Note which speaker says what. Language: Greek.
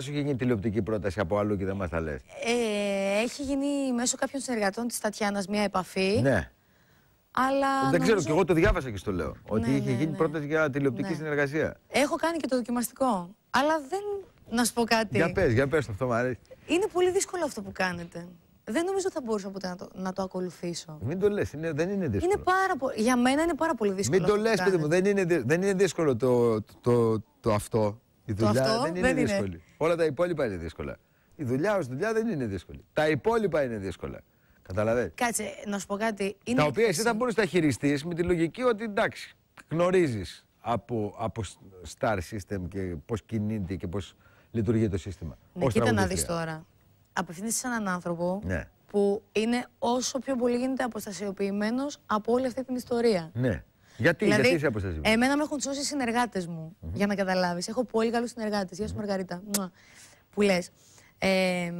Speaker 1: σου γίνει τηλεοπτική πρόταση από αλλού και δεν μας τα λες.
Speaker 2: Ε, έχει γίνει μέσω κάποιων συνεργατών της Τατιάνας μια επαφή. Ναι. Αλλά δεν νομίζω... ξέρω, και εγώ
Speaker 1: το διάβασα και στο λέω. Ότι ναι, είχε ναι, γίνει ναι. πρόταση για τηλεοπτική ναι. συνεργασία.
Speaker 2: Έχω κάνει και το δοκιμαστικό. Αλλά δεν. Να σου πω κάτι. Για πες,
Speaker 1: για πες αυτό, μου αρέσει.
Speaker 2: Είναι πολύ δύσκολο αυτό που κάνετε. Δεν νομίζω ότι θα μπορούσα ποτέ να το, να το ακολουθήσω.
Speaker 1: Μην το λες, δεν είναι δύσκολο.
Speaker 2: Είναι πάρα πο... Για μένα είναι πάρα πολύ δύσκολο. Μην το λες, παιδί μου,
Speaker 1: δεν είναι, δεν είναι δύσκολο το, το, το, το αυτό. Η δουλειά δεν είναι δεν δύσκολη. Όλα τα υπόλοιπα είναι δύσκολα. Η δουλειά ως δουλειά δεν είναι δύσκολη. Τα υπόλοιπα είναι δύσκολα. Καταλαβαίνετε.
Speaker 3: Κάτσε, να σου πω κάτι. Είναι τα οποία εσύ θα
Speaker 1: μπορείς να χειριστείς με τη λογική ότι εντάξει, γνωρίζεις από, star system και πώς κινείται και πώς λειτουργεί το σύστημα. Ναι, κοίτα να δεις τώρα.
Speaker 2: Απευθύνεσαι σε έναν άνθρωπο ναι. που είναι όσο πιο πολύ γίνεται αποστασιοποιημένος από όλη αυτή την ιστορία.
Speaker 1: Ναι. Γιατί, δηλαδή, γιατί
Speaker 2: είσαι Εμένα με έχουν σώσει συνεργάτες μου, για να καταλάβεις. Έχω πολύ καλούς συνεργάτες. Γεια σου, Μαργαρίτα. Που λες. Ε,